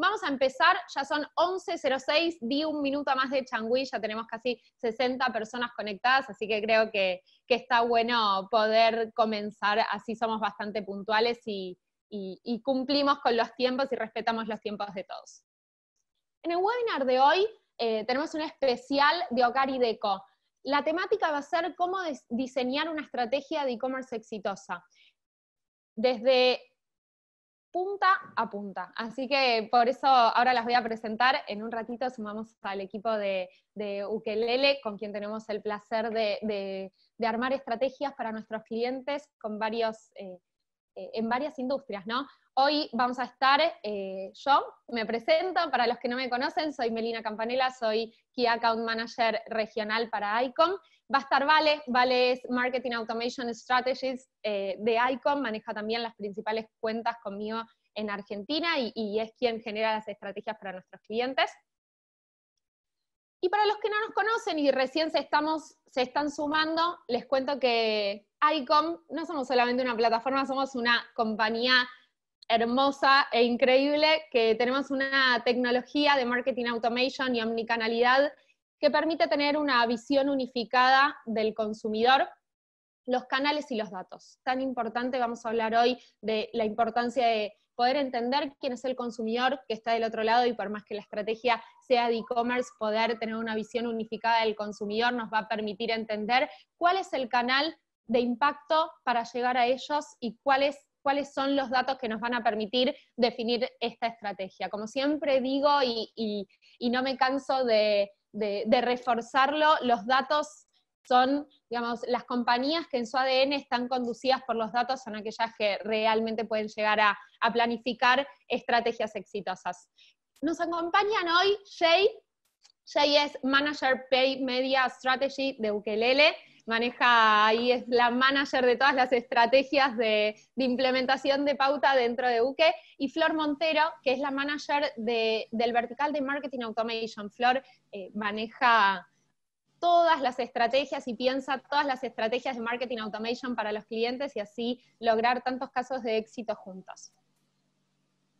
Vamos a empezar, ya son 11.06, di un minuto más de Changui, ya tenemos casi 60 personas conectadas, así que creo que, está bueno poder comenzar, así somos bastante puntuales y, y, cumplimos con los tiempos y respetamos los tiempos de todos. En el webinar de hoy eh, tenemos un especial de Ocarideco. y Deco. La temática va a ser cómo diseñar una estrategia de e-commerce exitosa. Desde punta a punta. Así que por eso ahora las voy a presentar. En un ratito sumamos al equipo de, de Ukelele, con quien tenemos el placer de, armar estrategias para nuestros clientes con varios, eh, eh, en varias industrias, ¿no? Hoy vamos a estar, eh, yo me presento, para los que no me conocen, soy Melina Campanella, soy Key Account Manager Regional para ICOM Va a estar Vale, Vale es Marketing Automation Strategies eh, de ICOM, maneja también las principales cuentas conmigo en Argentina y, es quien genera las estrategias para nuestros clientes. Y para los que no nos conocen y recién se, estamos, se están sumando, les cuento que ICOM no somos solamente una plataforma, somos una compañía hermosa e increíble que tenemos una tecnología de marketing automation y omnicanalidad que permite tener una visión unificada del consumidor los canales y los datos. Tan importante, vamos a hablar hoy de la importancia de poder entender quién es el consumidor que está del otro lado y por más que la estrategia sea de e-commerce, poder tener una visión unificada del consumidor nos va a permitir entender cuál es el canal de impacto para llegar a ellos y cuáles cuáles son los datos que nos van a permitir definir esta estrategia. Como siempre digo y no me canso de, de, reforzarlo, los datos son, digamos, las compañías que en su ADN están conducidas por los datos son aquellas que realmente pueden llegar a, planificar estrategias exitosas. Nos acompañan hoy Jay. Jay es Manager Pay Media Strategy de Ukelele maneja y es la manager de todas las estrategias de, implementación de pauta dentro de Uke, y Flor Montero, que es la manager del vertical de Marketing Automation. Flor eh, maneja todas las estrategias y piensa todas las estrategias de marketing automation para los clientes y así lograr tantos casos de éxito juntos.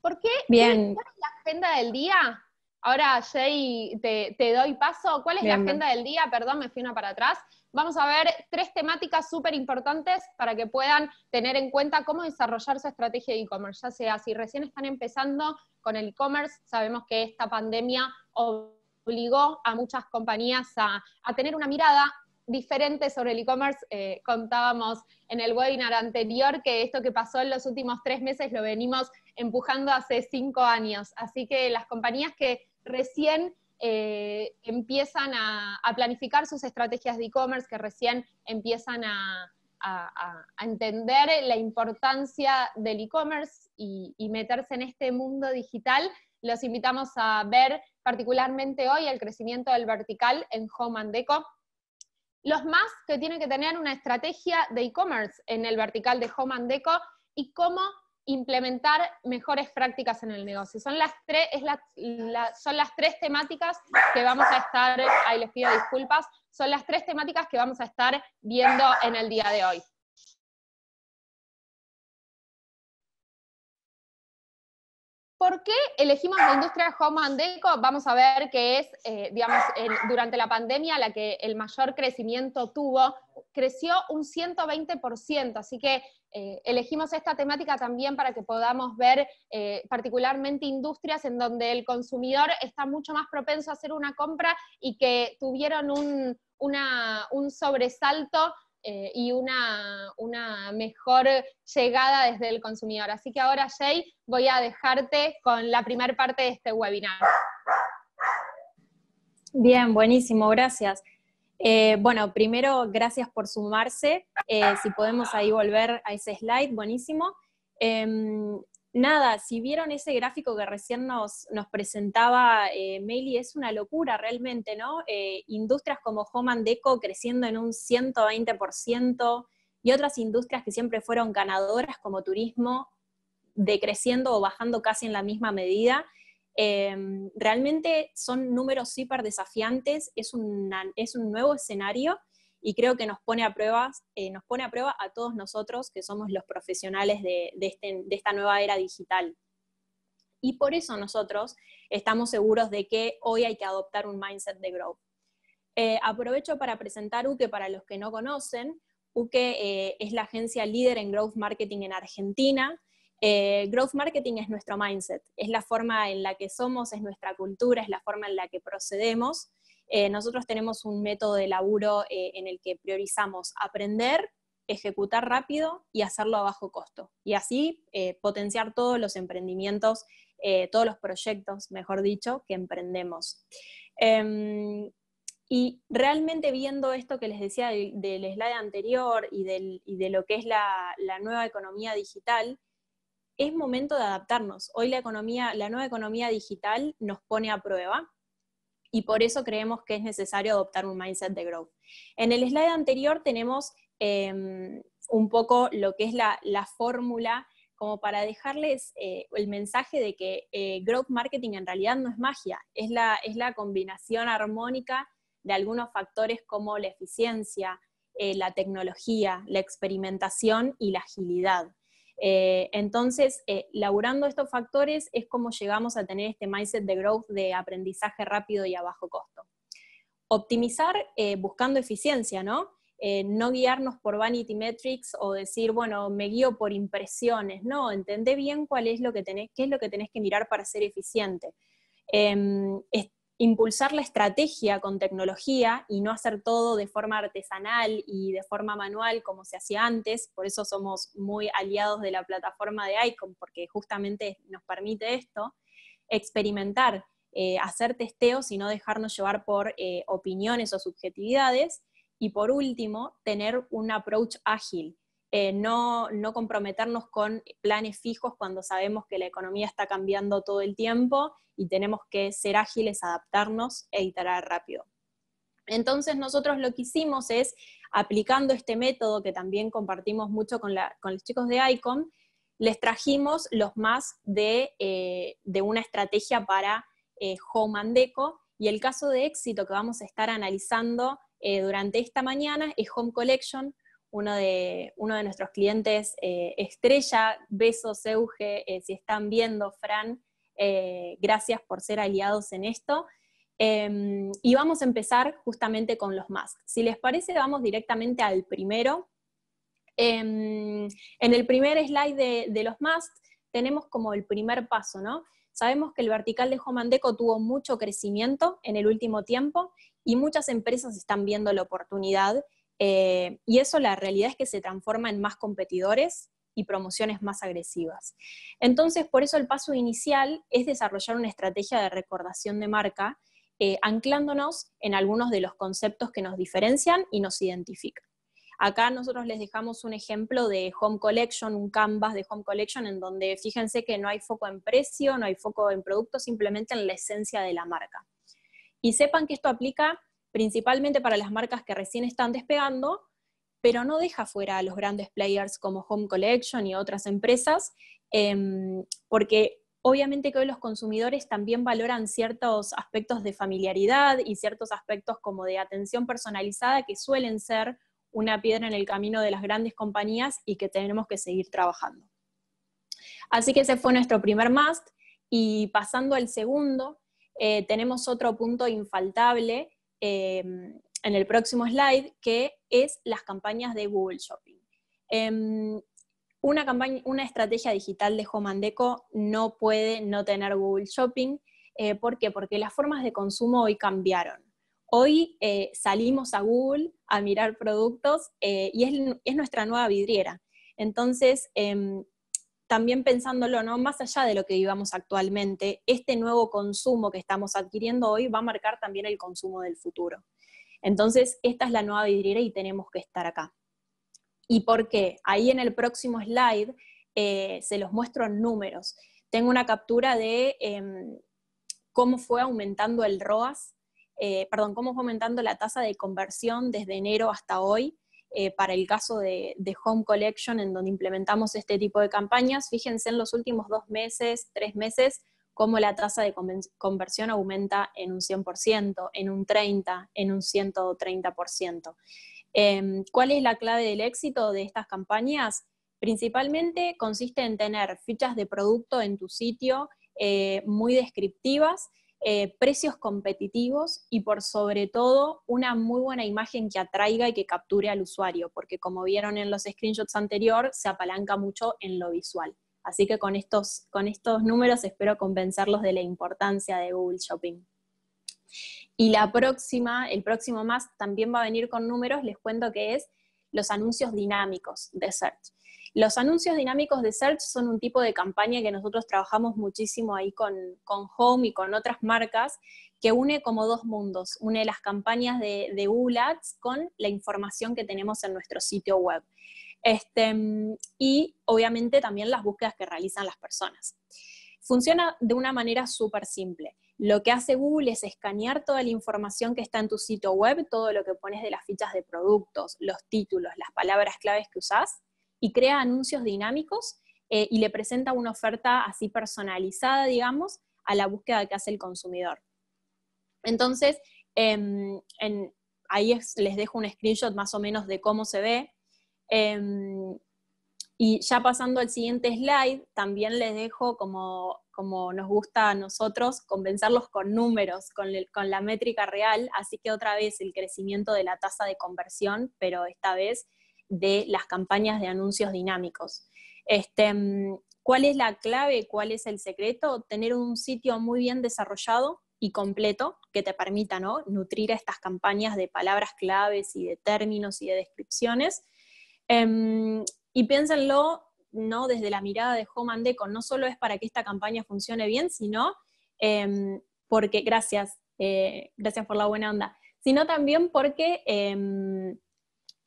¿Por qué? Bien. ¿Cuál es la agenda del día? Ahora, Jay, te, doy paso. ¿Cuál es la agenda del día? Perdón, me fui una para atrás vamos a ver tres temáticas súper importantes para que puedan tener en cuenta cómo desarrollar su estrategia de e-commerce. Ya sea si recién están empezando con el e-commerce, sabemos que esta pandemia obligó a muchas compañías a, tener una mirada diferente sobre el e-commerce. Eh, contábamos en el webinar anterior que esto que pasó en los últimos tres meses lo venimos empujando hace cinco años. Así que las compañías que recién eh, empiezan a, planificar sus estrategias de e-commerce, que recién empiezan a, entender la importancia del e-commerce y, meterse en este mundo digital. Los invitamos a ver particularmente hoy el crecimiento del vertical en Home and Deco, los más que tienen que tener una estrategia de e-commerce en el vertical de Home and Deco y cómo implementar mejores prácticas en el negocio. Son las, tres, es son las tres temáticas que vamos a estar, ahí les pido disculpas, son las tres temáticas que vamos a estar viendo en el día de hoy. ¿Por qué elegimos la industria home and deco? Vamos a ver que es, eh, digamos, durante la pandemia la que el mayor crecimiento tuvo, creció un 120%, así que eh, elegimos esta temática también para que podamos ver eh, particularmente industrias en donde el consumidor está mucho más propenso a hacer una compra y que tuvieron un, un sobresalto eh, y una, mejor llegada desde el consumidor. Así que ahora, Jay, voy a dejarte con la primera parte de este webinar. Bien, buenísimo, gracias. Eh, bueno, primero, gracias por sumarse. Eh, si podemos ahí volver a ese slide, buenísimo. Em, nada, si vieron ese gráfico que recién nos, presentaba eh, Meili, es una locura realmente, ¿no? Eh, industrias como Home and Deco creciendo en un 120% y otras industrias que siempre fueron ganadoras como turismo decreciendo o bajando casi en la misma medida. Eh, realmente son números hiper desafiantes, es, es un nuevo escenario y creo que nos pone a, pruebas, eh, nos pone a prueba a todos nosotros que somos los profesionales de, este, de, esta nueva era digital. Y por eso nosotros estamos seguros de que hoy hay que adoptar un mindset de growth. Eh, aprovecho para presentar UKE para los que no conocen. UKE eh, es la agencia líder en growth marketing en Argentina. growth marketing es nuestro mindset, es la forma en la que somos, es nuestra cultura, es la forma en la que procedemos. Eh, nosotros tenemos un método de laburo eh, en el que priorizamos aprender, ejecutar rápido y hacerlo a bajo costo. Y así eh, potenciar todos los emprendimientos, todos los proyectos, mejor dicho, que emprendemos. Em, y realmente viendo esto que les decía del, slide anterior y, de lo que es la, nueva economía digital, es momento de adaptarnos. Hoy la nueva economía digital nos pone a prueba, y por eso creemos que es necesario adoptar un mindset de growth. En el slide anterior tenemos em, un poco lo que es la, fórmula como para dejarles eh, el mensaje de que eh, growth marketing en realidad no es magia, es la, combinación armónica de algunos factores como la eficiencia, eh, la tecnología, la experimentación y la agilidad. Eh, entonces, eh, laburando estos factores es como llegamos a tener este mindset de growth de aprendizaje rápido y a bajo costo. Optimizar eh, buscando eficiencia, ¿no? Eh, no guiarnos por vanity metrics o decir, bueno, me guío por impresiones, no, entendé bien cuál es lo que tenés, qué es lo que tenés que mirar para ser eficiente. Em, impulsar la estrategia con tecnología y no hacer todo de forma artesanal y de forma manual como se hacía antes. Por eso somos muy aliados de la plataforma de ICOM, porque justamente nos permite esto, experimentar, eh, hacer testeos y no dejarnos llevar por eh, opiniones o subjetividades. Y por último, tener un approach ágil eh, no, comprometernos con planes fijos cuando sabemos que la economía está cambiando todo el tiempo y tenemos que ser ágiles, adaptarnos e iterar rápido. Entonces nosotros lo que hicimos es, aplicando este método que también compartimos mucho con, los chicos de ICOM, les trajimos los más de, eh, una estrategia para eh, Home and Deco y el caso de éxito que vamos a estar analizando durante esta mañana es Home Collection, uno de, uno de nuestros clientes eh, estrella, besos Euge, eh, si están viendo, Fran, eh, gracias por ser aliados en esto. Em, y vamos a empezar justamente con los masks. Si les parece, vamos directamente al primero. Em, en el primer slide de, de los masks tenemos como el primer paso, ¿no? Sabemos que el vertical de Jomandeco tuvo mucho crecimiento en el último tiempo y muchas empresas están viendo la oportunidad eh, y eso la realidad es que se transforma en más competidores y promociones más agresivas. Entonces, por eso el paso inicial es desarrollar una estrategia de recordación de marca, eh, anclándonos en algunos de los conceptos que nos diferencian y nos identifican. Acá nosotros les dejamos un ejemplo de Home Collection, un canvas de Home Collection, en donde fíjense que no hay foco en precio, no hay foco en producto, simplemente en la esencia de la marca. Y sepan que esto aplica principalmente para las marcas que recién están despegando, pero no deja fuera a los grandes players como Home Collection y otras empresas, em, porque obviamente que hoy los consumidores también valoran ciertos aspectos de familiaridad y ciertos aspectos como de atención personalizada que suelen ser una piedra en el camino de las grandes compañías y que tenemos que seguir trabajando. Así que ese fue nuestro primer must y pasando al segundo, eh, tenemos otro punto infaltable Em, en el próximo slide, que es las campañas de Google Shopping. Em, una, campaña, una estrategia digital de Home no puede no tener Google Shopping. Eh, ¿Por qué? Porque las formas de consumo hoy cambiaron. Hoy eh, salimos a Google a mirar productos eh, y es, es, nuestra nueva vidriera. Entonces, em, también pensándolo, ¿no? Más allá de lo que vivamos actualmente, este nuevo consumo que estamos adquiriendo hoy va a marcar también el consumo del futuro. Entonces, esta es la nueva vidriera y tenemos que estar acá. ¿Y por qué? Ahí en el próximo slide eh, se los muestro números. Tengo una captura de em, cómo fue aumentando el ROAS, eh, perdón, cómo fue aumentando la tasa de conversión desde enero hasta hoy eh, para el caso de, Home Collection, en donde implementamos este tipo de campañas, fíjense en los últimos dos meses, tres meses, cómo la tasa de conversión aumenta en un 100%, en un 30%, en un 130%. Em, ¿Cuál es la clave del éxito de estas campañas? Principalmente consiste en tener fichas de producto en tu sitio eh, muy descriptivas eh, precios competitivos y por sobre todo una muy buena imagen que atraiga y que capture al usuario, porque como vieron en los screenshots anterior, se apalanca mucho en lo visual. Así que con estos, con estos números espero convencerlos de la importancia de Google Shopping. Y la próxima, el próximo más también va a venir con números, les cuento que es los anuncios dinámicos de Search. Los anuncios dinámicos de Search son un tipo de campaña que nosotros trabajamos muchísimo ahí con, Home y con otras marcas, que une como dos mundos, une las campañas de, de Google con la información que tenemos en nuestro sitio web. Este, y obviamente también las búsquedas que realizan las personas. Funciona de una manera súper simple. Lo que hace Google es escanear toda la información que está en tu sitio web, todo lo que pones de las fichas de productos, los títulos, las palabras claves que usás, y crea anuncios dinámicos eh, y le presenta una oferta así personalizada, digamos, a la búsqueda que hace el consumidor. Entonces, em, en, ahí les dejo un screenshot más o menos de cómo se ve. Em, y ya pasando al siguiente slide, también les dejo como, nos gusta a nosotros, convencerlos con números, con, la métrica real, así que otra vez el crecimiento de la tasa de conversión, pero esta vez de las campañas de anuncios dinámicos. Este, mm, ¿Cuál es la clave? ¿Cuál es el secreto? Tener un sitio muy bien desarrollado y completo que te permita ¿no? nutrir estas campañas de palabras claves y de términos y de descripciones. Em, y piénsenlo no desde la mirada de Home and Deco, no solo es para que esta campaña funcione bien, sino em, porque, gracias, eh, gracias por la buena onda, sino también porque em,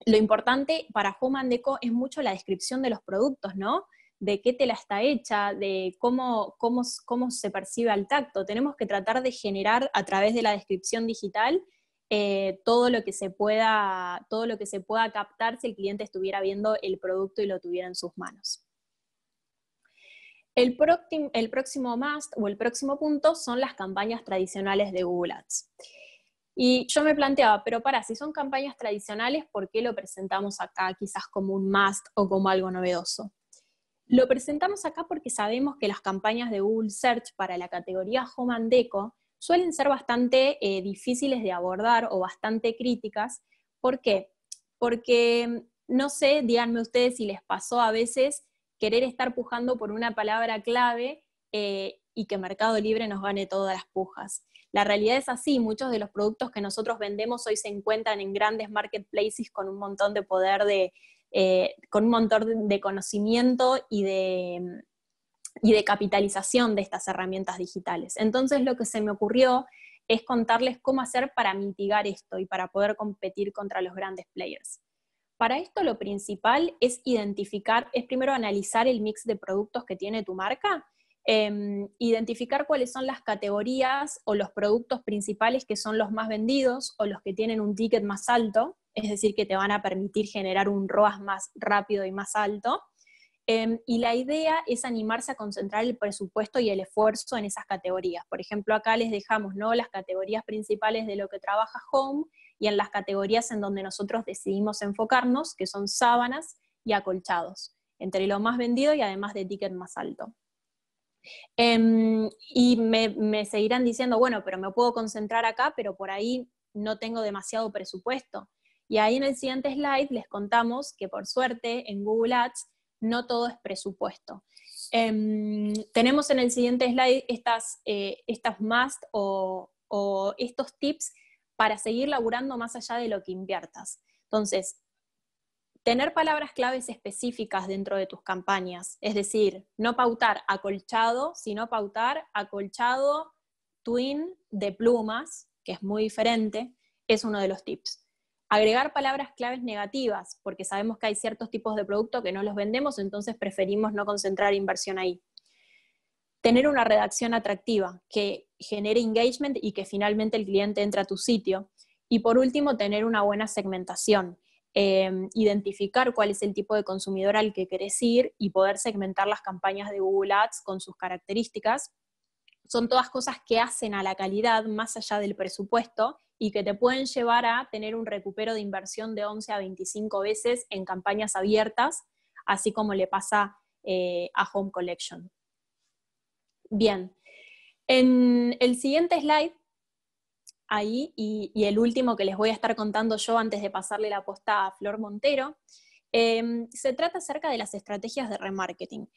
lo importante para Home and Deco es mucho la descripción de los productos, ¿no? de qué tela está hecha, de cómo, cómo se percibe al tacto. Tenemos que tratar de generar a través de la descripción digital eh, todo lo que se pueda, todo lo que se pueda captar si el cliente estuviera viendo el producto y lo tuviera en sus manos. El, próximo, el must o el próximo punto son las campañas tradicionales de Google Ads. Y yo me planteaba, pero para, si son campañas tradicionales, ¿por qué lo presentamos acá quizás como un must o como algo novedoso? Lo presentamos acá porque sabemos que las campañas de Google Search para la categoría Home and Deco suelen ser bastante eh, difíciles de abordar o bastante críticas. ¿Por qué? Porque, no sé, díganme ustedes si les pasó a veces querer estar pujando por una palabra clave eh, y que Mercado Libre nos gane todas las pujas. La realidad es así, muchos de los productos que nosotros vendemos hoy se encuentran en grandes marketplaces con un montón de poder de, eh, con un montón de conocimiento y de, y de capitalización de estas herramientas digitales. Entonces lo que se me ocurrió es contarles cómo hacer para mitigar esto y para poder competir contra los grandes players. Para esto lo principal es identificar, es primero analizar el mix de productos que tiene tu marca, em, identificar cuáles son las categorías o los productos principales que son los más vendidos o los que tienen un ticket más alto, es decir, que te van a permitir generar un ROAS más rápido y más alto. Em, y la idea es animarse a concentrar el presupuesto y el esfuerzo en esas categorías. Por ejemplo, acá les dejamos ¿no? las categorías principales de lo que trabaja Home y en las categorías en donde nosotros decidimos enfocarnos, que son sábanas y acolchados, entre lo más vendido y además de ticket más alto. Em, y me seguirán diciendo, bueno, pero me puedo concentrar acá, pero por ahí no tengo demasiado presupuesto. Y ahí en el siguiente slide les contamos que por suerte en Google Ads no todo es presupuesto. Em, tenemos en el siguiente slide estas, eh, estas must o, o, estos tips para seguir laburando más allá de lo que inviertas. Entonces, tener palabras claves específicas dentro de tus campañas, es decir, no pautar acolchado, sino pautar acolchado twin de plumas, que es muy diferente, es uno de los tips. Agregar palabras claves negativas, porque sabemos que hay ciertos tipos de productos que no los vendemos, entonces preferimos no concentrar inversión ahí. Tener una redacción atractiva que genere engagement y que finalmente el cliente entre a tu sitio. Y por último, tener una buena segmentación. Em, identificar cuál es el tipo de consumidor al que querés ir y poder segmentar las campañas de Google Ads con sus características son todas cosas que hacen a la calidad más allá del presupuesto y que te pueden llevar a tener un recupero de inversión de 11 a 25 veces en campañas abiertas, así como le pasa eh, a Home Collection. Bien, en el siguiente slide, ahí, y, el último que les voy a estar contando yo antes de pasarle la posta a Flor Montero, eh, se trata acerca de las estrategias de remarketing.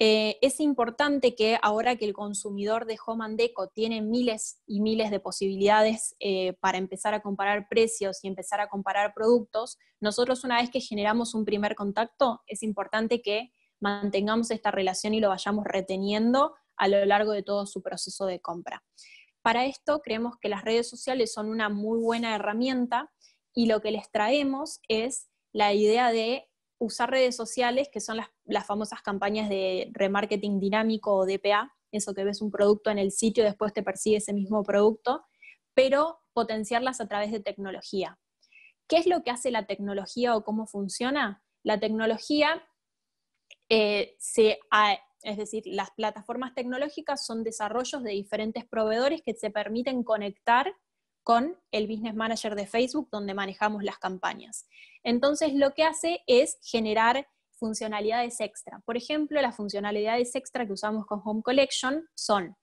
Eh, es importante que ahora que el consumidor de Home Deco tiene miles y miles de posibilidades eh, para empezar a comparar precios y empezar a comparar productos, nosotros una vez que generamos un primer contacto, es importante que mantengamos esta relación y lo vayamos reteniendo a lo largo de todo su proceso de compra. Para esto creemos que las redes sociales son una muy buena herramienta y lo que les traemos es la idea de usar redes sociales, que son las, famosas campañas de remarketing dinámico o DPA, eso que ves un producto en el sitio y después te persigue ese mismo producto, pero potenciarlas a través de tecnología. ¿Qué es lo que hace la tecnología o cómo funciona? La tecnología, eh, es decir, las plataformas tecnológicas son desarrollos de diferentes proveedores que se permiten conectar con el Business Manager de Facebook, donde manejamos las campañas. Entonces lo que hace es generar funcionalidades extra. Por ejemplo, las funcionalidades extra que usamos con Home Collection son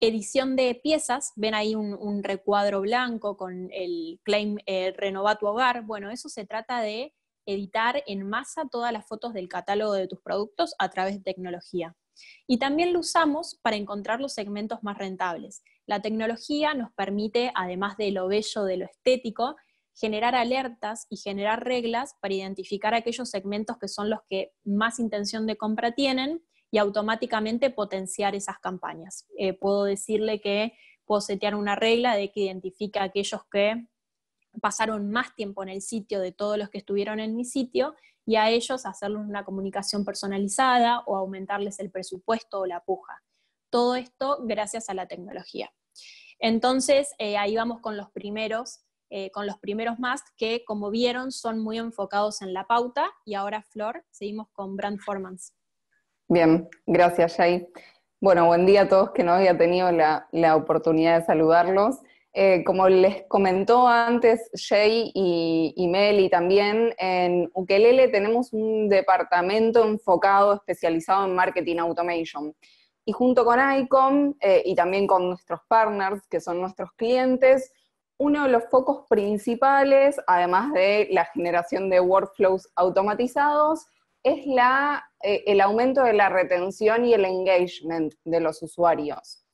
edición de piezas, ven ahí un, recuadro blanco con el claim eh, renovar tu hogar, bueno, eso se trata de editar en masa todas las fotos del catálogo de tus productos a través de tecnología. Y también lo usamos para encontrar los segmentos más rentables. La tecnología nos permite, además de lo bello, de lo estético, generar alertas y generar reglas para identificar aquellos segmentos que son los que más intención de compra tienen y automáticamente potenciar esas campañas. Eh, puedo decirle que puedo setear una regla de que identifique a aquellos que pasaron más tiempo en el sitio de todos los que estuvieron en mi sitio y a ellos hacerles una comunicación personalizada o aumentarles el presupuesto o la puja. Todo esto gracias a la tecnología. Entonces, eh, ahí vamos con los primeros eh, con los primeros más que, como vieron, son muy enfocados en la pauta. Y ahora, Flor, seguimos con Brand Bien, gracias, Jay. Bueno, buen día a todos que no había tenido la, oportunidad de saludarlos. Eh, como les comentó antes Jay y, y Meli también, en Ukelele tenemos un departamento enfocado, especializado en marketing automation. Y junto con ICOM eh, y también con nuestros partners, que son nuestros clientes, uno de los focos principales, además de la generación de workflows automatizados, es eh, el aumento de la retención y el engagement de los usuarios.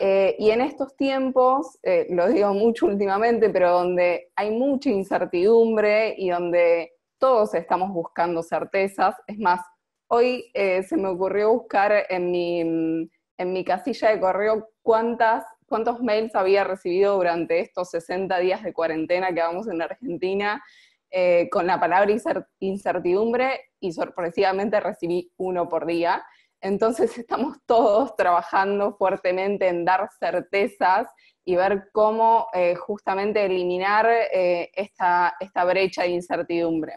Eh, y en estos tiempos, eh, lo digo mucho últimamente, pero donde hay mucha incertidumbre y donde todos estamos buscando certezas, es más, hoy se me ocurrió buscar en mi, en mi casilla de correo cuántas cuántos mails había recibido durante estos 60 días de cuarentena que vamos en Argentina eh, con la palabra incertidumbre y sorpresivamente recibí uno por día. Entonces estamos todos trabajando fuertemente en dar certezas y ver cómo eh, justamente eliminar eh, esta, esta, brecha de incertidumbre.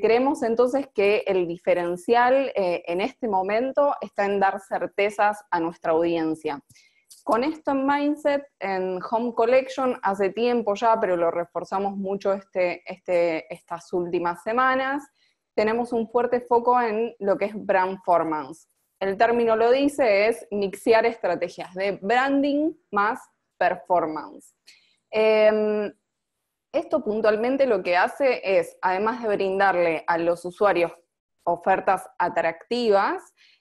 creemos entonces que el diferencial en este momento está en dar certezas a nuestra audiencia con esto en Mindset, en Home Collection, hace tiempo ya, pero lo reforzamos mucho este, este, estas últimas semanas, tenemos un fuerte foco en lo que es brand performance. El término lo dice, es mixear estrategias de branding más performance. Em, esto puntualmente lo que hace es, además de brindarle a los usuarios ofertas atractivas,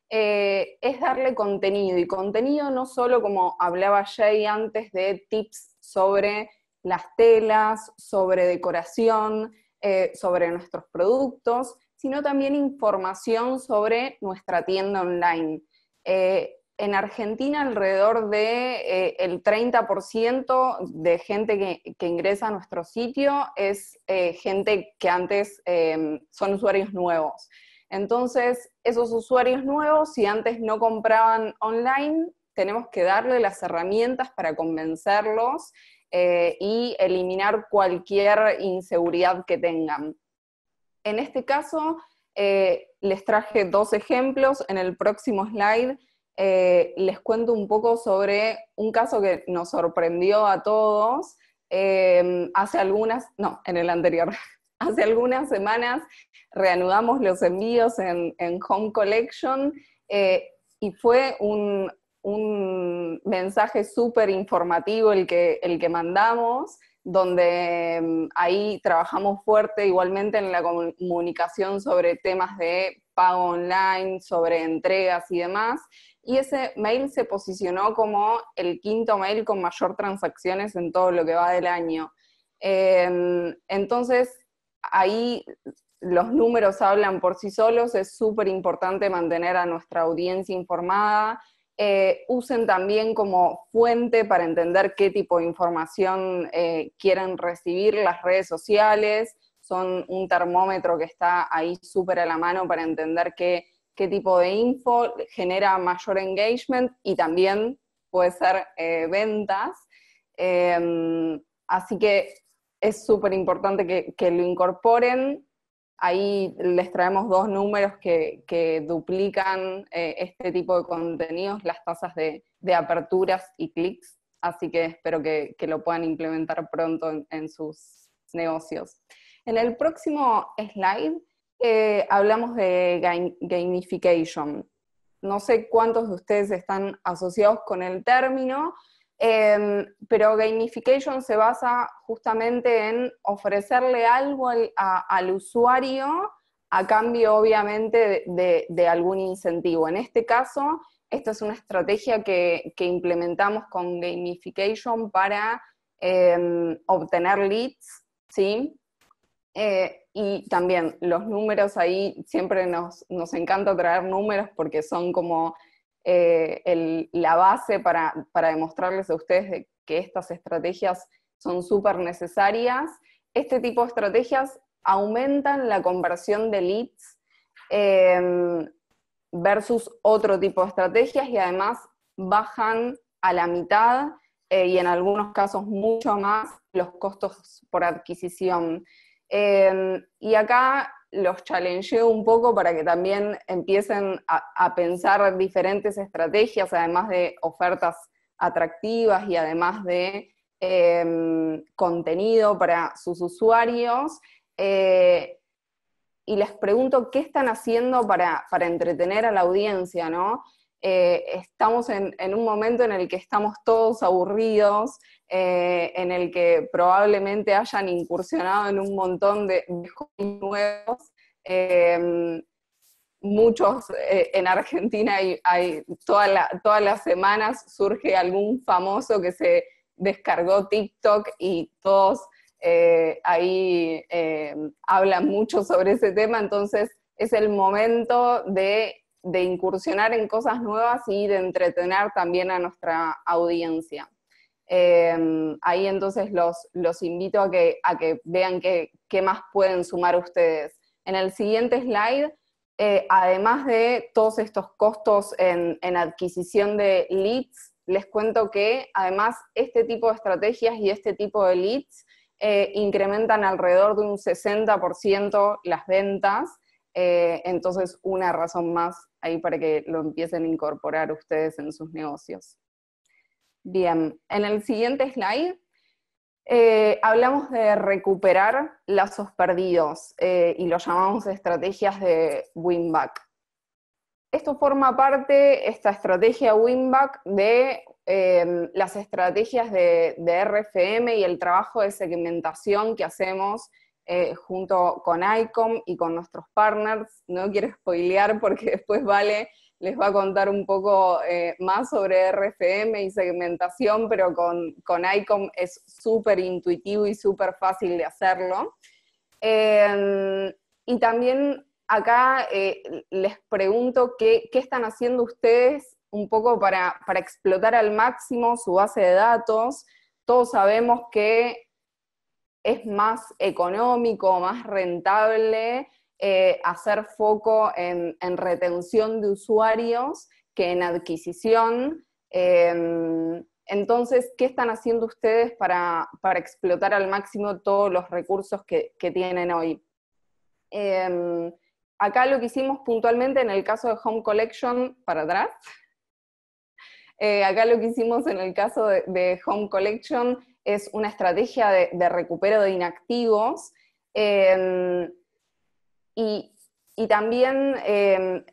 eh, es darle contenido. Y contenido no solo como hablaba Jay antes de tips sobre las telas, sobre decoración, eh, sobre nuestros productos, sino también información sobre nuestra tienda online. Eh, en Argentina alrededor del 30% de gente que, ingresa a nuestro sitio es gente que antes son usuarios nuevos. Entonces, esos usuarios nuevos, si antes no compraban online, tenemos que darle las herramientas para convencerlos eh, y eliminar cualquier inseguridad que tengan. En este caso, eh, les traje dos ejemplos. En el próximo slide eh, les cuento un poco sobre un caso que nos sorprendió a todos hace algunas, no, en el anterior, hace algunas semanas reanudamos los envíos en, Home Collection eh, y fue un, mensaje súper informativo el que, el que mandamos donde mm, ahí trabajamos fuerte igualmente en la comunicación sobre temas de pago online, sobre entregas y demás. Y ese mail se posicionó como el quinto mail con mayor transacciones en todo lo que va del año. Em, entonces, ahí los números hablan por sí solos, es súper importante mantener a nuestra audiencia informada. Eh, usen también como fuente para entender qué tipo de información eh, quieren recibir las redes sociales, son un termómetro que está ahí súper a la mano para entender qué, tipo de info genera mayor engagement y también puede ser eh, ventas. Em, así que es súper importante que, lo incorporen. Ahí les traemos dos números que, duplican eh, este tipo de contenidos, las tasas de, aperturas y clics, así que espero que, lo puedan implementar pronto en, sus negocios. En el próximo slide eh, hablamos de gamification. No sé cuántos de ustedes están asociados con el término, Em, pero gamification se basa justamente en ofrecerle algo al, usuario a cambio, obviamente, de, algún incentivo. En este caso, esta es una estrategia que, implementamos con gamification para em, obtener leads, ¿sí? Eh, y también los números ahí, siempre nos encanta traer números porque son como eh, la base para, demostrarles a ustedes que estas estrategias son súper necesarias. Este tipo de estrategias aumentan la conversión de leads em, versus otro tipo de estrategias y además bajan a la mitad eh, y en algunos casos mucho más los costos por adquisición. Em, y acá los challengeo un poco para que también empiecen a, pensar diferentes estrategias, además de ofertas atractivas y además de em, contenido para sus usuarios. Eh, y les pregunto qué están haciendo para, para entretener a la audiencia, ¿no? Eh, estamos en, un momento en el que estamos todos aburridos, eh, en el que probablemente hayan incursionado en un montón de, nuevos. Eh, muchos en Argentina y todas las semanas surge algún famoso que se descargó TikTok y todos ahí hablan mucho sobre ese tema, entonces es el momento de de incursionar en cosas nuevas y de entretener también a nuestra audiencia. Em, ahí entonces los, invito a que, a que vean qué, más pueden sumar ustedes. En el siguiente slide, eh, además de todos estos costos en, adquisición de leads, les cuento que además este tipo de estrategias y este tipo de leads eh, incrementan alrededor de un 60% las ventas eh, entonces, una razón más ahí para que lo empiecen a incorporar ustedes en sus negocios. Bien, en el siguiente slide eh, hablamos de recuperar lazos perdidos eh, y lo llamamos estrategias de winback. Esto forma parte, esta estrategia winback, de em, las estrategias de RFM y el trabajo de segmentación que hacemos eh, junto con ICOM y con nuestros partners. No quiero spoilear porque después Vale les va a contar un poco eh, más sobre RFM y segmentación, pero con, con ICOM es súper intuitivo y súper fácil de hacerlo. Em, y también acá eh, les pregunto qué, están haciendo ustedes un poco para, para explotar al máximo su base de datos. Todos sabemos que es más económico, más rentable eh, hacer foco en, retención de usuarios que en adquisición. Em, entonces, ¿qué están haciendo ustedes para, explotar al máximo todos los recursos que, tienen hoy? Em, acá lo que hicimos puntualmente en el caso de Home Collection, para atrás, eh, acá lo que hicimos en el caso de Home Collection es una estrategia de, recupero de inactivos. Em, y, también em,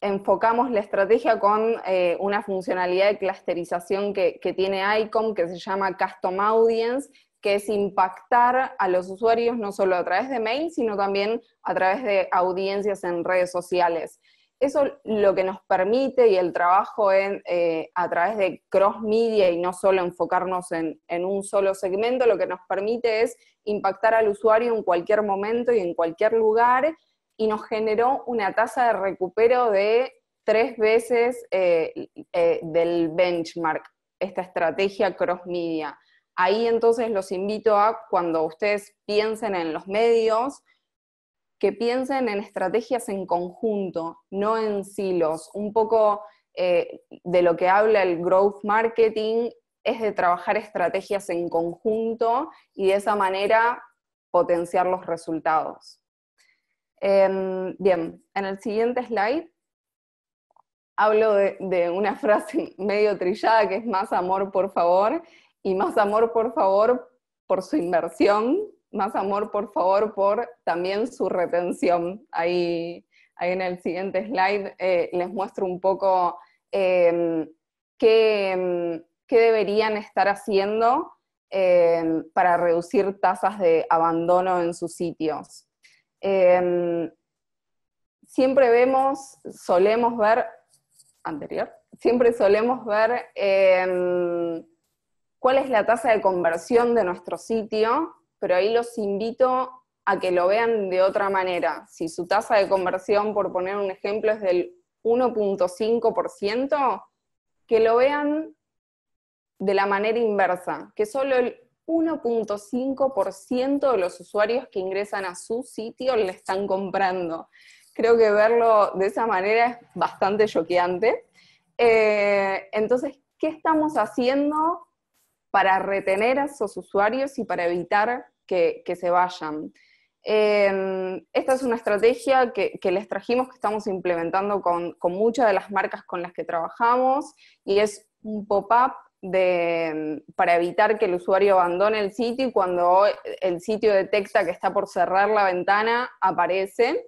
enfocamos la estrategia con eh, una funcionalidad de clusterización que, que, tiene ICOM que se llama Custom Audience, que es impactar a los usuarios no solo a través de mail, sino también a través de audiencias en redes sociales eso lo que nos permite y el trabajo eh, a través de cross media y no solo enfocarnos en, un solo segmento, lo que nos permite es impactar al usuario en cualquier momento y en cualquier lugar y nos generó una tasa de recupero de tres veces eh, eh, del benchmark, esta estrategia cross media. Ahí entonces los invito a cuando ustedes piensen en los medios, que piensen en estrategias en conjunto, no en silos. Un poco eh, de lo que habla el growth marketing es de trabajar estrategias en conjunto y de esa manera potenciar los resultados. Em, bien, en el siguiente slide hablo de, de una frase medio trillada que es más amor por favor y más amor por favor por su inversión, más amor, por favor, por también su retención. Ahí, en el siguiente slide eh, les muestro un poco em, em, qué, deberían estar haciendo em, para reducir tasas de abandono en sus sitios. siempre vemos, solemos ver, anterior, siempre solemos ver cuál es la tasa de conversión de nuestro sitio pero ahí los invito a que lo vean de otra manera. Si su tasa de conversión, por poner un ejemplo, es del 1.5%, que lo vean de la manera inversa, que solo el 1.5% de los usuarios que ingresan a su sitio le están comprando. Creo que verlo de esa manera es bastante choqueante. Eh, entonces, ¿qué estamos haciendo para retener a esos usuarios y para evitar que, se vayan. Em, esta es una estrategia que, les trajimos, que estamos implementando con, muchas de las marcas con las que trabajamos y es un pop-up para evitar que el usuario abandone el sitio y cuando el sitio detecta que está por cerrar la ventana, aparece.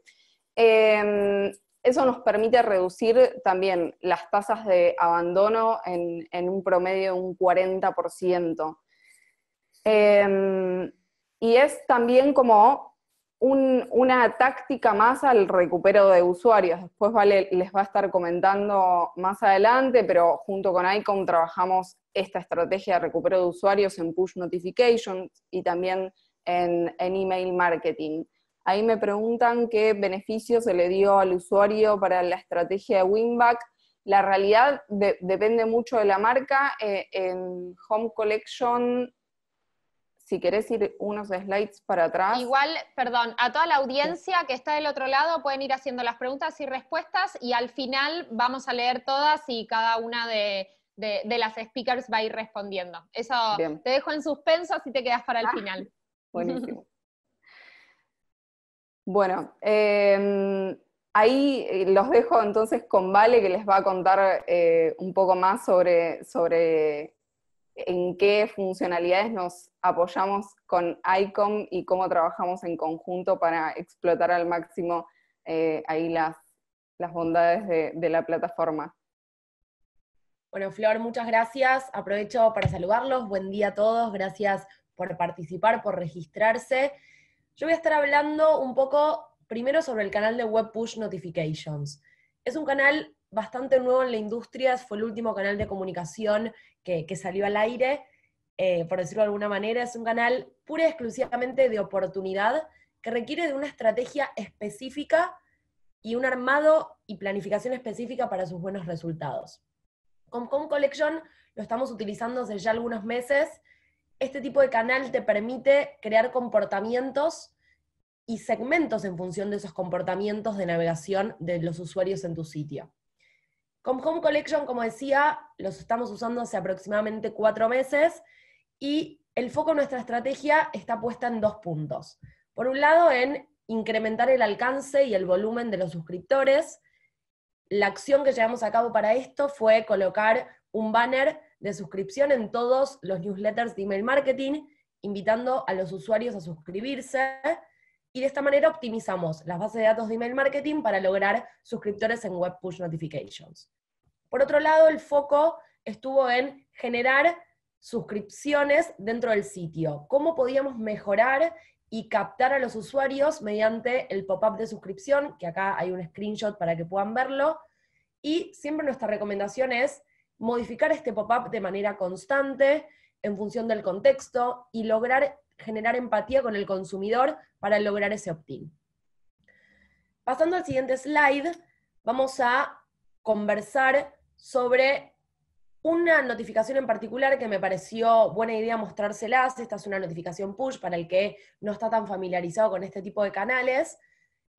Em, eso nos permite reducir también las tasas de abandono en, un promedio de un 40%. Em, y es también como una táctica más al recupero de usuarios. Después les va a estar comentando más adelante, pero junto con ICOM trabajamos esta estrategia de recupero de usuarios en push notifications y también en email marketing. Ahí me preguntan qué beneficio se le dio al usuario para la estrategia de Winback. La realidad depende mucho de la marca. Eh, en Home Collection, si querés ir unos slides para atrás. Igual, perdón, a toda la audiencia que está del otro lado pueden ir haciendo las preguntas y respuestas y al final vamos a leer todas y cada una de, las speakers va a ir respondiendo. Eso te dejo en suspenso si te quedas para el ah, final. Buenísimo. Bueno, em, ahí eh, los dejo entonces con Vale, que les va a contar eh, un poco más sobre, en qué funcionalidades nos apoyamos con ICOM y cómo trabajamos en conjunto para explotar al máximo eh, ahí las, bondades de la plataforma. Bueno, Flor, muchas gracias. Aprovecho para saludarlos. Buen día a todos. Gracias por participar, por registrarse. Yo voy a estar hablando un poco primero sobre el canal de Web Push Notifications. Es un canal bastante nuevo en la industria, fue el último canal de comunicación que, salió al aire, eh, por decirlo de alguna manera, es un canal pura y exclusivamente de oportunidad que requiere de una estrategia específica y un armado y planificación específica para sus buenos resultados. Con con Collection lo estamos utilizando desde ya algunos meses este tipo de canal te permite crear comportamientos y segmentos en función de esos comportamientos de navegación de los usuarios en tu sitio. Con Home Collection, como decía, los estamos usando hace aproximadamente cuatro meses y el foco de nuestra estrategia está puesta en dos puntos. Por un lado, en incrementar el alcance y el volumen de los suscriptores. La acción que llevamos a cabo para esto fue colocar un banner de suscripción en todos los newsletters de email marketing, invitando a los usuarios a suscribirse. Y de esta manera optimizamos las bases de datos de email marketing para lograr suscriptores en web push notifications. Por otro lado, el foco estuvo en generar suscripciones dentro del sitio. ¿Cómo podíamos mejorar y captar a los usuarios mediante el pop-up de suscripción? Que acá hay un screenshot para que puedan verlo. Y siempre nuestra recomendación es modificar este pop-up de manera constante en función del contexto y lograr generar empatía con el consumidor para lograr ese opt-in. Pasando al siguiente slide, vamos a conversar sobre una notificación en particular que me pareció buena idea mostrárselas. Esta es una notificación push para el que no está tan familiarizado con este tipo de canales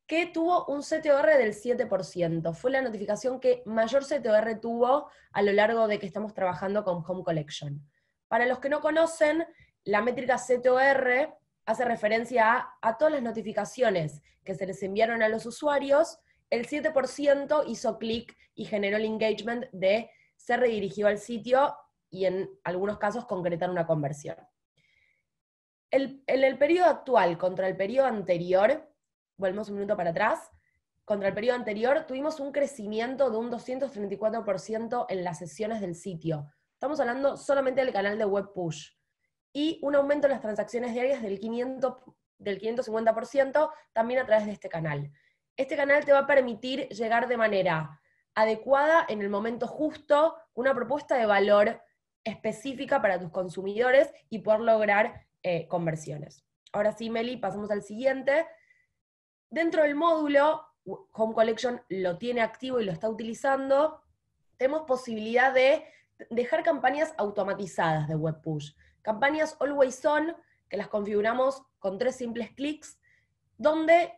que tuvo un CTR del 7%. Fue la notificación que mayor CTR tuvo a lo largo de que estamos trabajando con Home Collection. Para los que no conocen, la métrica CTR hace referencia a, todas las notificaciones que se les enviaron a los usuarios. El 7% hizo clic y generó el engagement de ser redirigido al sitio y en algunos casos concretar una conversión. en el periodo actual contra el periodo anterior, volvemos un minuto para atrás, contra el periodo anterior tuvimos un crecimiento de un 234% en las sesiones del sitio. Estamos hablando solamente del canal de web push. Y un aumento en las transacciones diarias del, 500, del 550% también a través de este canal. Este canal te va a permitir llegar de manera adecuada en el momento justo, una propuesta de valor específica para tus consumidores y poder lograr eh, conversiones. Ahora sí, Meli, pasamos al siguiente Dentro del módulo, Home Collection lo tiene activo y lo está utilizando, tenemos posibilidad de dejar campañas automatizadas de web push. Campañas always on, que las configuramos con tres simples clics, donde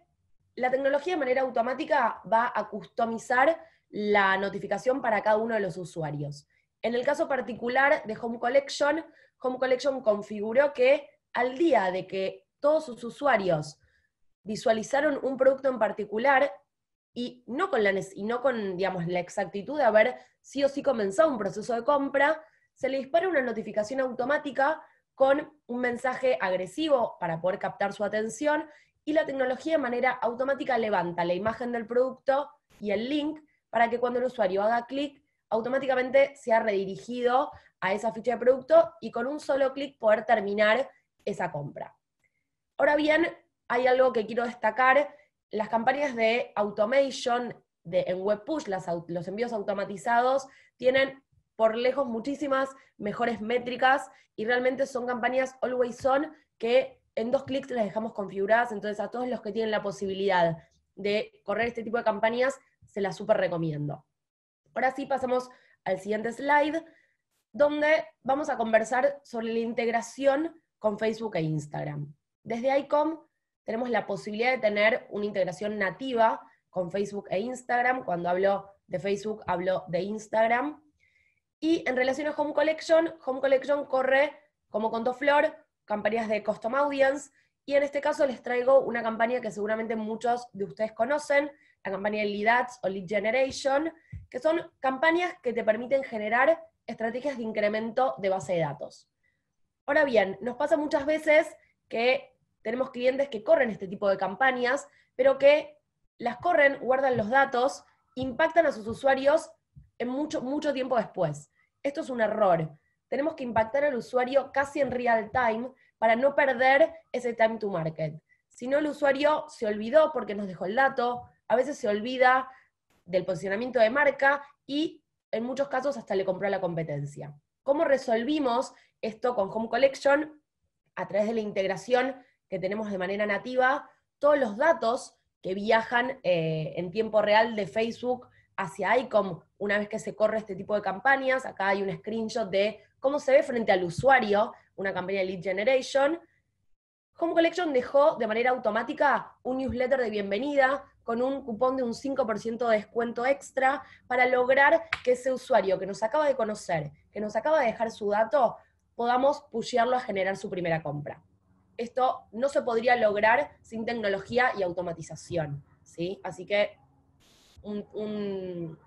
la tecnología de manera automática va a customizar la notificación para cada uno de los usuarios. En el caso particular de Home Collection, Home Collection configuró que al día de que todos sus usuarios visualizaron un producto en particular y no con, la, y no con digamos, la exactitud de haber sí o sí comenzó un proceso de compra, se le dispara una notificación automática con un mensaje agresivo para poder captar su atención y la tecnología de manera automática levanta la imagen del producto y el link para que cuando el usuario haga clic, automáticamente sea redirigido a esa ficha de producto y con un solo clic poder terminar esa compra. Ahora bien, hay algo que quiero destacar, las campañas de automation de, en web push, los envíos automatizados, tienen por lejos muchísimas mejores métricas y realmente son campañas always on que en dos clics las dejamos configuradas, entonces a todos los que tienen la posibilidad de correr este tipo de campañas, se las súper recomiendo. Ahora sí pasamos al siguiente slide, donde vamos a conversar sobre la integración con Facebook e Instagram. Desde ICOM tenemos la posibilidad de tener una integración nativa con Facebook e Instagram. Cuando hablo de Facebook, hablo de Instagram. Y en relación a Home Collection, Home Collection corre, como contó Flor, campañas de Custom Audience. Y en este caso les traigo una campaña que seguramente muchos de ustedes conocen, la campaña de Lead Ads o Lead Generation, que son campañas que te permiten generar estrategias de incremento de base de datos. Ahora bien, nos pasa muchas veces que tenemos clientes que corren este tipo de campañas, pero que las corren, guardan los datos, impactan a sus usuarios en mucho, mucho tiempo después. Esto es un error. Tenemos que impactar al usuario casi en real time para no perder ese time to market. Si no, el usuario se olvidó porque nos dejó el dato, a veces se olvida del posicionamiento de marca y en muchos casos hasta le compró a la competencia. ¿Cómo resolvimos esto con Home Collection? A través de la integración que tenemos de manera nativa, todos los datos que viajan eh, en tiempo real de Facebook hacia ICOM una vez que se corre este tipo de campañas. Acá hay un screenshot de cómo se ve frente al usuario una campaña de lead generation. Home Collection dejó de manera automática un newsletter de bienvenida con un cupón de un 5% de descuento extra para lograr que ese usuario que nos acaba de conocer, que nos acaba de dejar su dato, podamos pushearlo a generar su primera compra esto no se podría lograr sin tecnología y automatización. ¿sí? Así que un,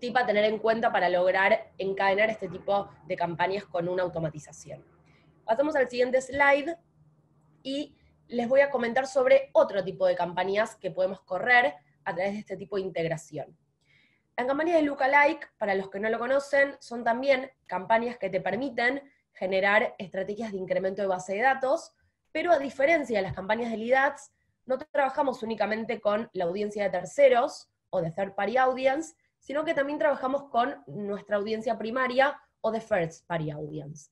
tip a tener en cuenta para lograr encadenar este tipo de campañas con una automatización. Pasamos al siguiente slide y les voy a comentar sobre otro tipo de campañas que podemos correr a través de este tipo de integración. Las campañas de lookalike, para los que no lo conocen, son también campañas que te permiten generar estrategias de incremento de base de datos pero a diferencia de las campañas de leads, no trabajamos únicamente con la audiencia de terceros o de third party audience, sino que también trabajamos con nuestra audiencia primaria o de first party audience.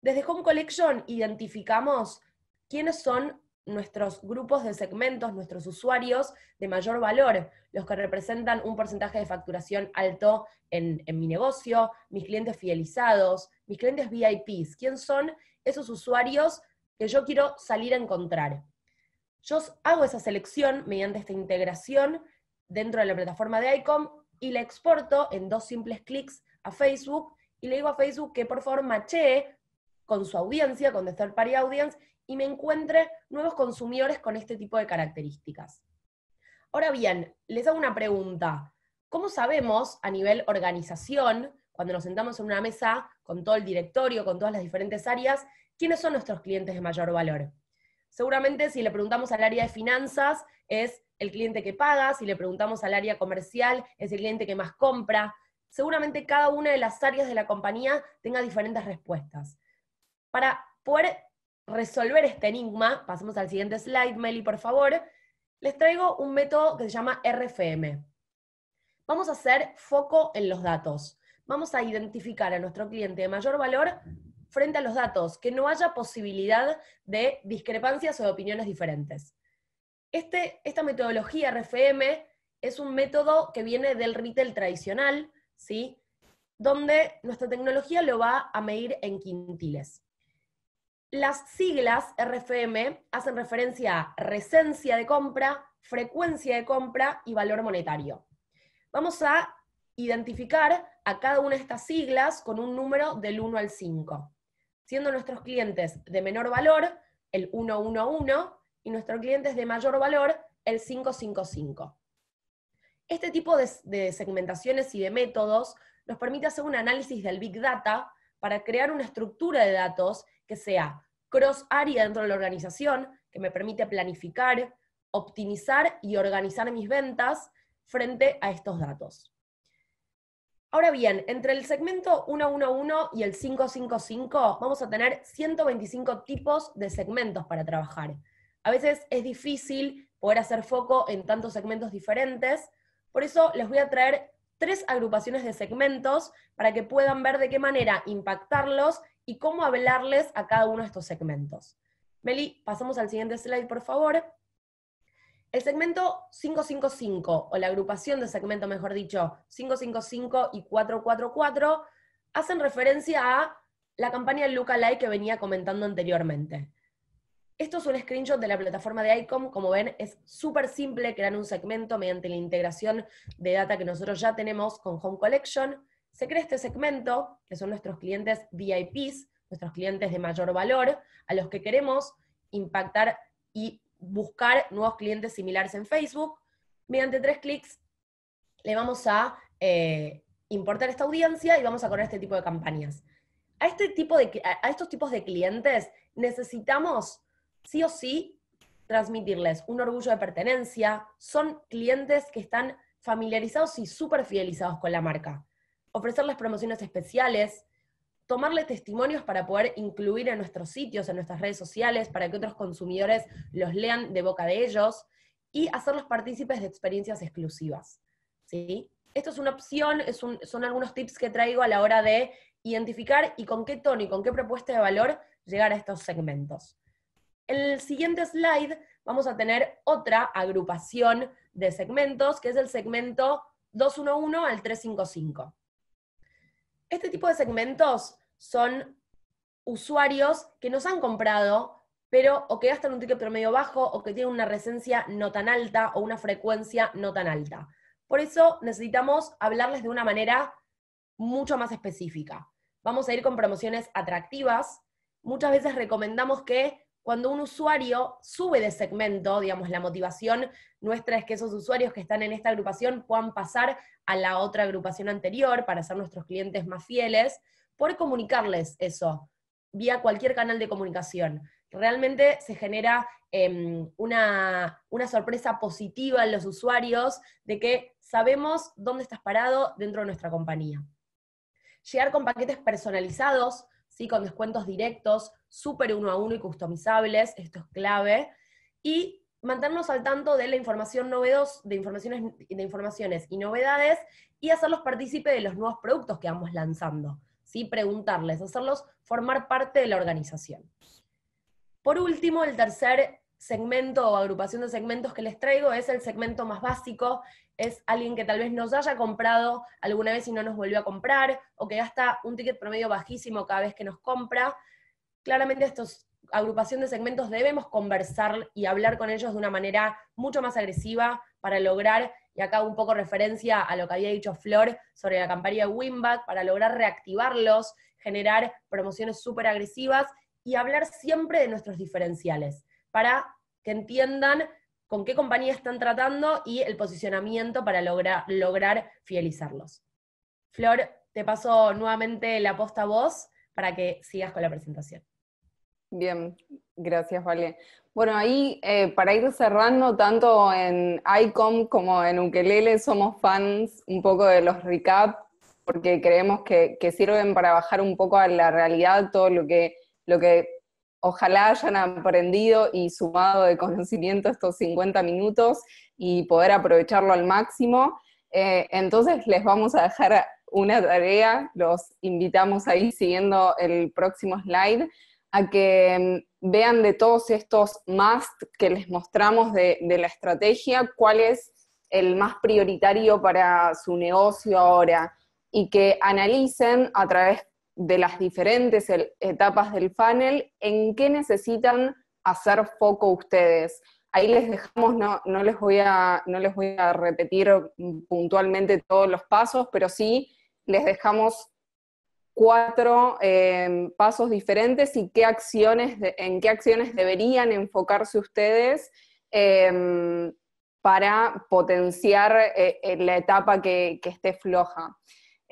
Desde Home Collection identificamos quiénes son nuestros grupos de segmentos, nuestros usuarios de mayor valor, los que representan un porcentaje de facturación alto en, mi negocio, mis clientes fidelizados, mis clientes VIPs, quiénes son esos usuarios que yo quiero salir a encontrar. Yo hago esa selección mediante esta integración dentro de la plataforma de ICOM y la exporto en dos simples clics a Facebook y le digo a Facebook que por favor machee con su audiencia, con The Third Party Audience, y me encuentre nuevos consumidores con este tipo de características. Ahora bien, les hago una pregunta. ¿Cómo sabemos a nivel organización, cuando nos sentamos en una mesa con todo el directorio, con todas las diferentes áreas, ¿quiénes son nuestros clientes de mayor valor? Seguramente si le preguntamos al área de finanzas es el cliente que paga, si le preguntamos al área comercial es el cliente que más compra. Seguramente cada una de las áreas de la compañía tenga diferentes respuestas. Para poder resolver este enigma, pasemos al siguiente slide, Meli, por favor, les traigo un método que se llama RFM. Vamos a hacer foco en los datos. Vamos a identificar a nuestro cliente de mayor valor frente a los datos, que no haya posibilidad de discrepancias o opiniones diferentes. Este, esta metodología RFM es un método que viene del retail tradicional, ¿sí? donde nuestra tecnología lo va a medir en quintiles. Las siglas RFM hacen referencia a recencia de compra, frecuencia de compra y valor monetario. Vamos a identificar a cada una de estas siglas con un número del 1 al 5 siendo nuestros clientes de menor valor el 111 y nuestros clientes de mayor valor el 555. Este tipo de, segmentaciones y de métodos nos permite hacer un análisis del Big Data para crear una estructura de datos que sea cross área dentro de la organización, que me permite planificar, optimizar y organizar mis ventas frente a estos datos. Ahora bien, entre el segmento 111 y el 555 vamos a tener 125 tipos de segmentos para trabajar. A veces es difícil poder hacer foco en tantos segmentos diferentes, por eso les voy a traer tres agrupaciones de segmentos para que puedan ver de qué manera impactarlos y cómo hablarles a cada uno de estos segmentos. Meli, pasamos al siguiente slide, por favor. El segmento 555, o la agrupación de segmento, mejor dicho, 555 y 444, hacen referencia a la campaña Lookalike que venía comentando anteriormente. Esto es un screenshot de la plataforma de ICOM, como ven, es súper simple crear un segmento mediante la integración de data que nosotros ya tenemos con Home Collection. Se crea este segmento, que son nuestros clientes VIPs, nuestros clientes de mayor valor, a los que queremos impactar y buscar nuevos clientes similares en Facebook. Mediante tres clics le vamos a eh, importar esta audiencia y vamos a correr este tipo de campañas. A, este tipo de, a estos tipos de clientes necesitamos sí o sí transmitirles un orgullo de pertenencia. Son clientes que están familiarizados y súper fidelizados con la marca. Ofrecerles promociones especiales, tomarles testimonios para poder incluir en nuestros sitios, en nuestras redes sociales, para que otros consumidores los lean de boca de ellos y hacerlos partícipes de experiencias exclusivas. ¿sí? Esto es una opción, son algunos tips que traigo a la hora de identificar y con qué tono y con qué propuesta de valor llegar a estos segmentos. En el siguiente slide vamos a tener otra agrupación de segmentos, que es el segmento 211 al 355 este tipo de segmentos son usuarios que nos han comprado, pero o que gastan un ticket promedio bajo o que tienen una recencia no tan alta o una frecuencia no tan alta. Por eso necesitamos hablarles de una manera mucho más específica. Vamos a ir con promociones atractivas. Muchas veces recomendamos que cuando un usuario sube de segmento, digamos, la motivación nuestra es que esos usuarios que están en esta agrupación puedan pasar a la otra agrupación anterior para ser nuestros clientes más fieles, por comunicarles eso vía cualquier canal de comunicación. Realmente se genera em, una, una sorpresa positiva en los usuarios de que sabemos dónde estás parado dentro de nuestra compañía. Llegar con paquetes personalizados con descuentos directos, súper uno a uno y customizables, esto es clave. Y mantenernos al tanto de la información novedosa, de informaciones, de informaciones y novedades y hacerlos partícipe de los nuevos productos que vamos lanzando. ¿sí? Preguntarles, hacerlos formar parte de la organización. Por último, el tercer segmento o agrupación de segmentos que les traigo es el segmento más básico, es alguien que tal vez nos haya comprado alguna vez y no nos volvió a comprar, o que gasta un ticket promedio bajísimo cada vez que nos compra. Claramente estos agrupación de segmentos debemos conversar y hablar con ellos de una manera mucho más agresiva para lograr, y acá un poco referencia a lo que había dicho Flor sobre la campaña de Winback, para lograr reactivarlos, generar promociones súper agresivas y hablar siempre de nuestros diferenciales, para que entiendan con qué compañía están tratando y el posicionamiento para lograr fidelizarlos. Flor, te paso nuevamente la posta a vos para que sigas con la presentación. Bien, gracias, Vale. Bueno, ahí eh, para ir cerrando, tanto en ICOM como en Ukelele somos fans un poco de los recap, porque creemos que, sirven para bajar un poco a la realidad todo lo que, lo que Ojalá hayan aprendido y sumado de conocimiento estos 50 minutos y poder aprovecharlo al máximo. Eh, entonces les vamos a dejar una tarea, los invitamos ahí siguiendo el próximo slide, a que mm, vean de todos estos must que les mostramos de, de la estrategia, cuál es el más prioritario para su negocio ahora y que analicen a través de las diferentes etapas del funnel, en qué necesitan hacer foco ustedes. Ahí les dejamos, no, no, les voy a, repetir puntualmente todos los pasos, pero sí les dejamos cuatro eh, pasos diferentes y acciones en qué acciones deberían enfocarse ustedes em, para potenciar eh, eh, la etapa que esté floja.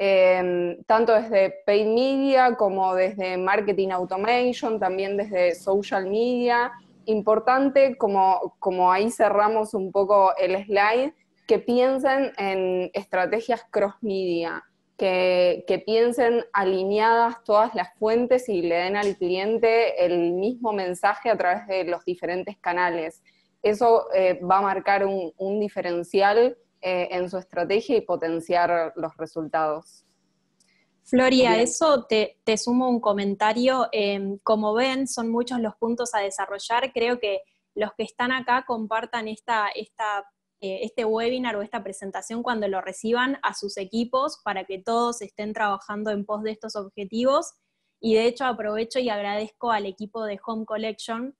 Em, tanto desde paid media como desde marketing automation, también desde social media. Importante, como, ahí cerramos un poco el slide, que piensen en estrategias cross media, que, piensen alineadas todas las fuentes y le den al cliente el mismo mensaje a través de los diferentes canales. Eso eh, va a marcar un diferencial eh, en su estrategia y potenciar los resultados. Floria, eso te, sumo un comentario. Em, como ven, son muchos los puntos a desarrollar. Creo que los que están acá compartan esta, esta, eh, este webinar o esta presentación cuando lo reciban a sus equipos para que todos estén trabajando en pos de estos objetivos. Y de hecho aprovecho y agradezco al equipo de Home Collection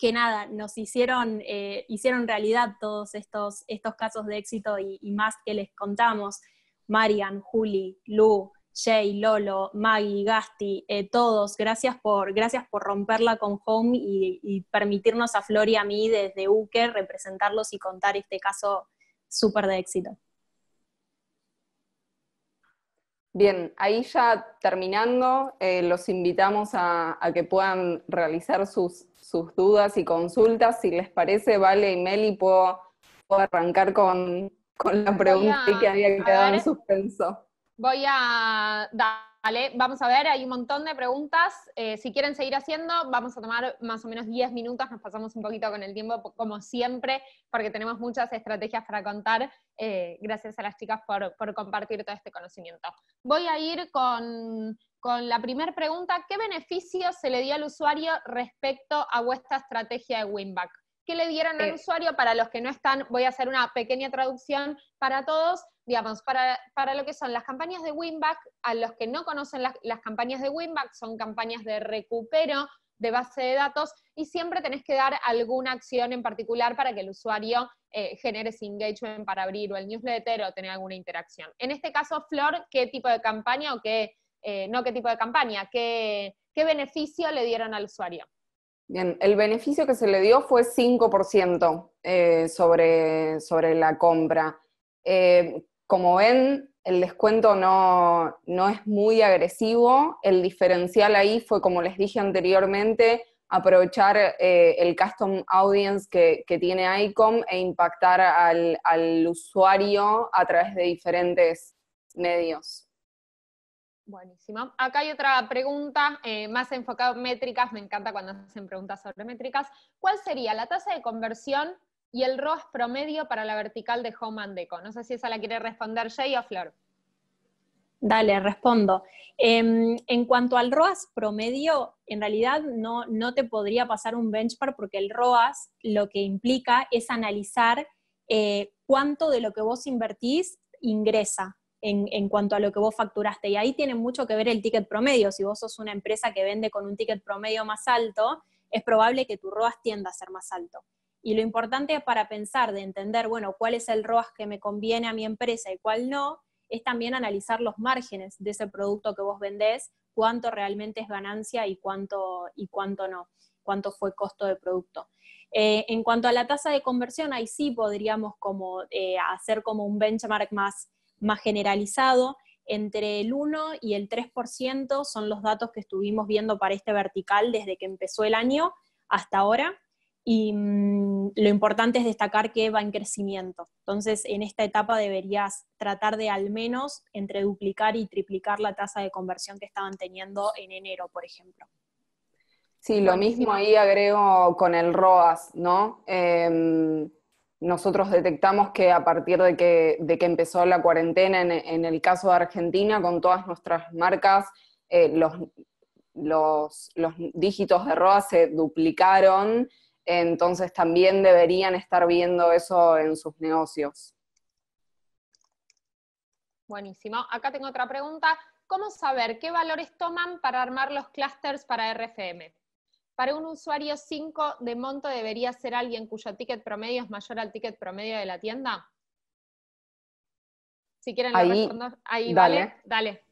que nada, nos hicieron, eh, hicieron realidad todos estos, estos casos de éxito y, más que les contamos. Marian, Juli, Lu, Jay, Lolo, Maggie, Gasti, eh, todos, gracias por, gracias por romperla con Home y, permitirnos a Flor y a mí desde Uker representarlos y contar este caso súper de éxito. Bien, ahí ya terminando, eh, los invitamos a, que puedan realizar sus, sus, dudas y consultas. Si les parece, Vale y Meli, puedo, arrancar con, la pregunta que había quedado en suspenso. Voy a dar vamos a ver, hay un montón de preguntas. Eh, si quieren seguir haciendo, vamos a tomar más o menos 10 minutos, nos pasamos un poquito con el tiempo, como siempre, porque tenemos muchas estrategias para contar. Eh, gracias a las chicas por, compartir todo este conocimiento. Voy a ir con, la primera pregunta. ¿Qué beneficio se le dio al usuario respecto a vuestra estrategia de Winback? ¿Qué le dieron al eh. usuario? Para los que no están, voy a hacer una pequeña traducción para todos digamos, para, lo que son las campañas de Winback, a los que no conocen las, campañas de Winback, son campañas de recupero de base de datos y siempre tenés que dar alguna acción en particular para que el usuario eh, genere ese engagement para abrir o el newsletter o tener alguna interacción. En este caso, Flor, ¿qué tipo de campaña o qué, eh, no qué tipo de campaña, qué, qué beneficio le dieron al usuario? Bien, el beneficio que se le dio fue 5% eh, sobre, sobre la compra. Como ven, el descuento no, es muy agresivo, el diferencial ahí fue, como les dije anteriormente, aprovechar eh, el custom audience que, tiene ICOM e impactar al, usuario a través de diferentes medios. Buenísimo. Acá hay otra pregunta eh, más enfocada en métricas. Me encanta cuando hacen preguntas sobre métricas. ¿Cuál sería la tasa de conversión y el ROAS promedio para la vertical de Home and Deco. No sé si esa la quiere responder Jay o Flor. Dale, respondo. Em, en cuanto al ROAS promedio, en realidad no, te podría pasar un benchmark porque el ROAS lo que implica es analizar eh, cuánto de lo que vos invertís ingresa en, en, cuanto a lo que vos facturaste. Y ahí tiene mucho que ver el ticket promedio. Si vos sos una empresa que vende con un ticket promedio más alto, es probable que tu ROAS tienda a ser más alto. Y lo importante para pensar, de entender, bueno, cuál es el ROAS que me conviene a mi empresa y cuál no, es también analizar los márgenes de ese producto que vos vendés, cuánto realmente es ganancia y cuánto, y cuánto no, cuánto fue costo de producto. Eh, en cuanto a la tasa de conversión, ahí sí podríamos como, eh, hacer como un benchmark más, más generalizado. Entre el 1 y el 3% son los datos que estuvimos viendo para este vertical desde que empezó el año hasta ahora. Y mm, lo importante es destacar que va en crecimiento. Entonces, en esta etapa deberías tratar de al menos entre duplicar y triplicar la tasa de conversión que estaban teniendo en enero, por ejemplo. Sí, lo mismo ahí agrego con el ROAS, ¿no? Em, nosotros detectamos que a partir de que, empezó la cuarentena, en, el caso de Argentina, con todas nuestras marcas, eh, los dígitos de ROAS se duplicaron entonces también deberían estar viendo eso en sus negocios. Buenísimo. Acá tengo otra pregunta. ¿Cómo saber qué valores toman para armar los clusters para RFM? Para un usuario 5 de monto debería ser alguien cuyo ticket promedio es mayor al ticket promedio de la tienda. Si quieren, ahí, Ahí, dale. ¿vale? Dale.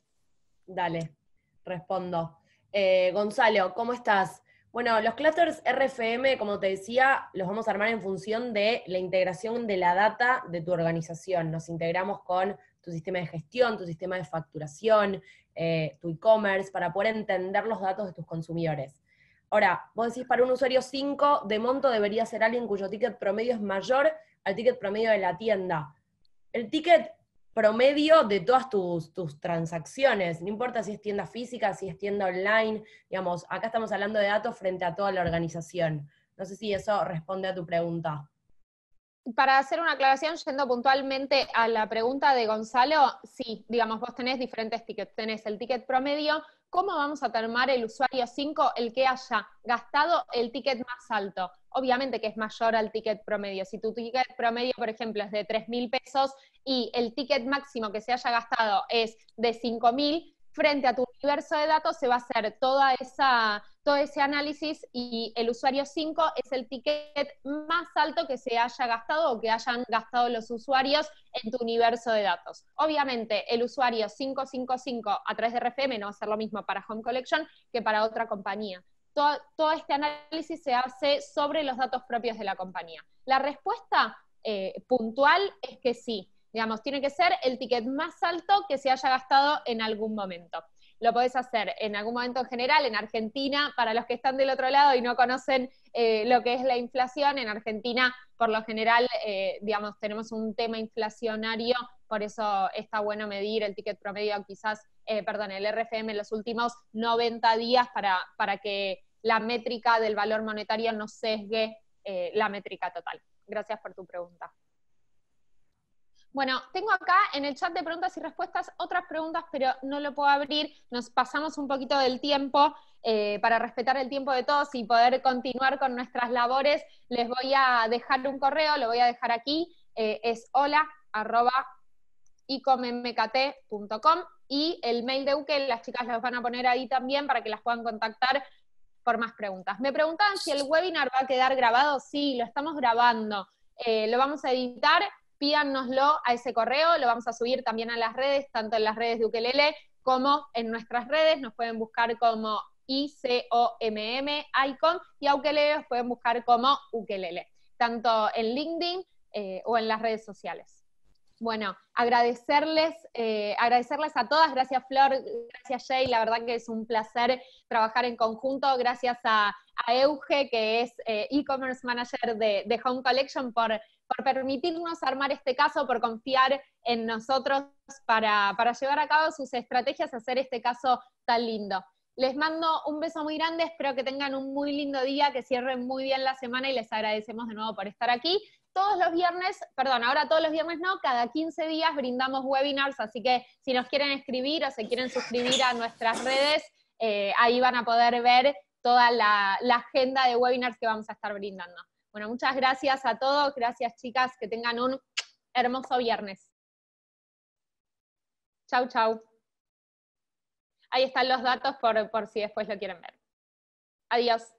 Dale, respondo. Eh, Gonzalo, ¿cómo estás? Bueno, los clusters RFM, como te decía, los vamos a armar en función de la integración de la data de tu organización. Nos integramos con tu sistema de gestión, tu sistema de facturación, eh, tu e-commerce, para poder entender los datos de tus consumidores. Ahora, vos decís para un usuario 5 de monto debería ser alguien cuyo ticket promedio es mayor al ticket promedio de la tienda. El ticket promedio de todas tus, transacciones, no importa si es tienda física, si es tienda online, digamos, acá estamos hablando de datos frente a toda la organización. No sé si eso responde a tu pregunta. Para hacer una aclaración, yendo puntualmente a la pregunta de Gonzalo, sí, digamos, vos tenés diferentes tickets, tenés el ticket promedio, ¿Cómo vamos a tomar el usuario 5, el que haya gastado el ticket más alto? Obviamente que es mayor al ticket promedio. Si tu ticket promedio, por ejemplo, es de 3.000 pesos y el ticket máximo que se haya gastado es de 5.000, frente a tu universo de datos se va a hacer toda esa, todo ese análisis y el usuario 5 es el ticket más alto que se haya gastado o que hayan gastado los usuarios en tu universo de datos. Obviamente, el usuario 555 a través de RFM no va a ser lo mismo para Home Collection que para otra compañía. Todo, todo este análisis se hace sobre los datos propios de la compañía. La respuesta eh, puntual es que sí Digamos, tiene que ser el ticket más alto que se haya gastado en algún momento. Lo podés hacer en algún momento en general, en Argentina, para los que están del otro lado y no conocen eh, lo que es la inflación, en Argentina por lo general, eh, digamos, tenemos un tema inflacionario, por eso está bueno medir el ticket promedio, quizás, eh, perdón, el RFM en los últimos 90 días para que la métrica del valor monetario no sesgue la métrica total. Gracias por tu pregunta. Bueno, tengo acá en el chat de preguntas y respuestas otras preguntas, pero no lo puedo abrir. Nos pasamos un poquito del tiempo eh, para respetar el tiempo de todos y poder continuar con nuestras labores. Les voy a dejar un correo, lo voy a dejar aquí. Eh, es hola arroba y el mail de UQE, las chicas las van a poner ahí también para que las puedan contactar por más preguntas. Me preguntaban si el webinar va a quedar grabado. Sí, lo estamos grabando. Eh, lo vamos a editar pídanoslo a ese correo, lo vamos a subir también a las redes, tanto en las redes de Ukelele como en nuestras redes, nos pueden buscar como ICOMM, Icon, y a Ukelele nos pueden buscar como Ukelele, tanto en LinkedIn eh, o en las redes sociales. Bueno, agradecerles, eh, agradecerles a todas, gracias Flor, gracias Jay, la verdad que es un placer trabajar en conjunto, gracias a, a Euge, que es eh, e-commerce manager de Home Collection, por por permitirnos armar este caso, por confiar en nosotros para, llevar a cabo sus estrategias, hacer este caso tan lindo. Les mando un beso muy grande, espero que tengan un muy lindo día, que cierren muy bien la semana y les agradecemos de nuevo por estar aquí. Todos los viernes, perdón, ahora todos los viernes no, cada 15 días brindamos webinars, así que si nos quieren escribir o se quieren suscribir a nuestras redes, eh, ahí van a poder ver toda la agenda de webinars que vamos a estar brindando. Bueno, muchas gracias a todos, gracias chicas, que tengan un hermoso viernes. Chau, chau. Ahí están los datos por, por si después lo quieren ver. Adiós.